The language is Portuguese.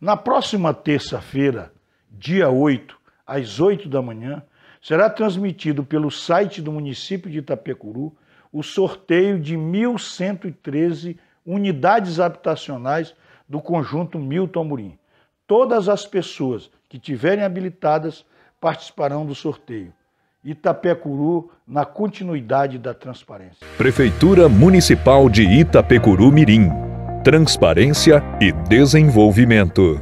Na próxima terça-feira, dia 8, às 8 da manhã, será transmitido pelo site do município de Itapecuru o sorteio de 1.113 unidades habitacionais do conjunto Milton Amorim. Todas as pessoas que tiverem habilitadas participarão do sorteio. Itapecuru na continuidade da transparência. Prefeitura Municipal de Itapecuru Mirim transparência e desenvolvimento.